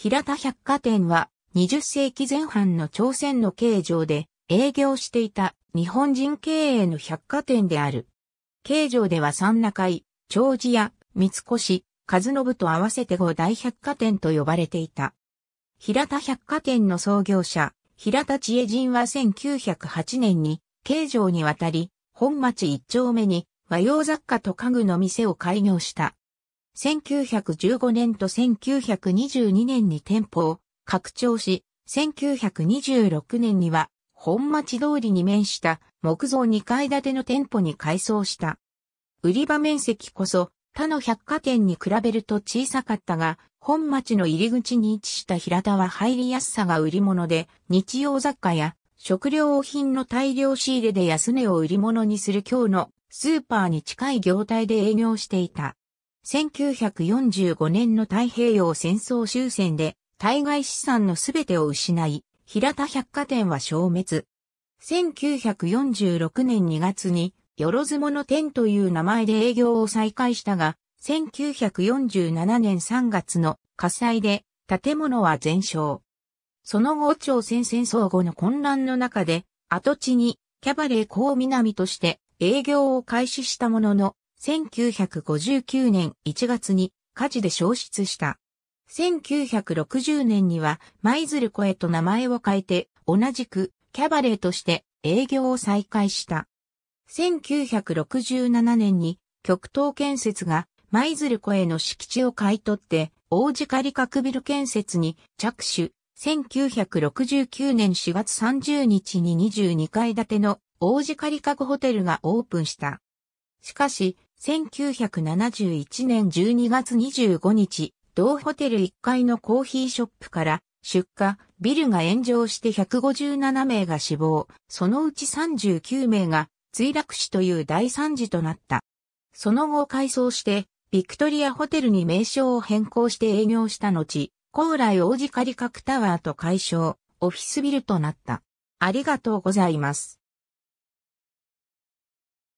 平田百貨店は20世紀前半の朝鮮の形状で営業していた日本人経営の百貨店である。形状では三中井、長寿屋、三越、和信と合わせて五大百貨店と呼ばれていた。平田百貨店の創業者、平田知恵人は1908年に形状にわたり、本町一丁目に和洋雑貨と家具の店を開業した。1915年と1922年に店舗を拡張し、1926年には本町通りに面した木造2階建ての店舗に改装した。売り場面積こそ他の百貨店に比べると小さかったが、本町の入り口に位置した平田は入りやすさが売り物で、日用雑貨や食料品の大量仕入れで安値を売り物にする今日のスーパーに近い業態で営業していた。1945年の太平洋戦争終戦で、対外資産のすべてを失い、平田百貨店は消滅。1946年2月に、よろずもの店という名前で営業を再開したが、1947年3月の火災で建物は全焼。その後朝鮮戦争後の混乱の中で、跡地にキャバレー港南として営業を開始したものの、1959年1月に火事で消失した。1960年には舞鶴子へと名前を変えて同じくキャバレーとして営業を再開した。1967年に極東建設が舞鶴子への敷地を買い取って大鹿仮閣ビル建設に着手。1969年4月30日に22階建ての大鹿仮閣ホテルがオープンした。しかし、1971年12月25日、同ホテル1階のコーヒーショップから出火、ビルが炎上して157名が死亡、そのうち39名が墜落死という大惨事となった。その後改装して、ビクトリアホテルに名称を変更して営業した後、高麗王子仮角タワーと解消、オフィスビルとなった。ありがとうございます。